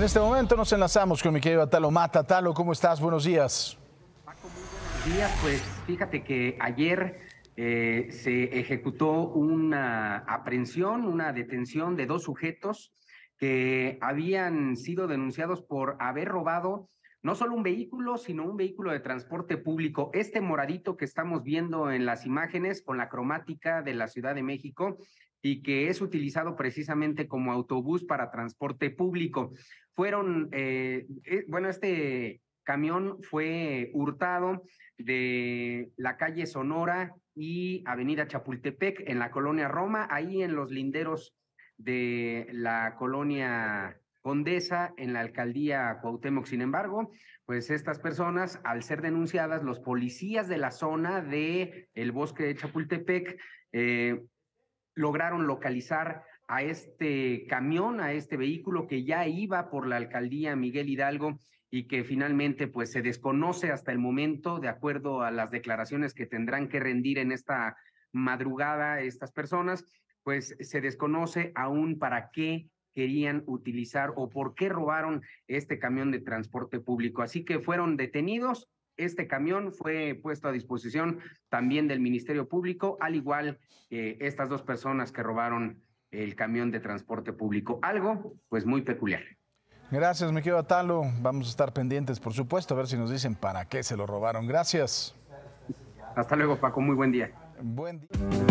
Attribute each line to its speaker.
Speaker 1: En este momento nos enlazamos con mi querido Atalo Mata. Atalo, ¿cómo estás? Buenos días.
Speaker 2: buenos días. Pues fíjate que ayer eh, se ejecutó una aprehensión, una detención de dos sujetos que habían sido denunciados por haber robado no solo un vehículo, sino un vehículo de transporte público. Este moradito que estamos viendo en las imágenes con la cromática de la Ciudad de México y que es utilizado precisamente como autobús para transporte público. Fueron, eh, eh, bueno, este camión fue hurtado de la calle Sonora y Avenida Chapultepec en la colonia Roma, ahí en los linderos de la colonia Condesa en la alcaldía Cuauhtémoc. Sin embargo, pues estas personas, al ser denunciadas, los policías de la zona de el bosque de Chapultepec eh, lograron localizar a este camión, a este vehículo que ya iba por la alcaldía Miguel Hidalgo y que finalmente pues se desconoce hasta el momento de acuerdo a las declaraciones que tendrán que rendir en esta madrugada estas personas, pues se desconoce aún para qué querían utilizar o por qué robaron este camión de transporte público. Así que fueron detenidos. Este camión fue puesto a disposición también del Ministerio Público, al igual que estas dos personas que robaron el camión de transporte público. Algo pues muy peculiar.
Speaker 1: Gracias, mi Batalo Vamos a estar pendientes, por supuesto, a ver si nos dicen para qué se lo robaron. Gracias. Hasta luego, Paco. Muy buen día. Buen día.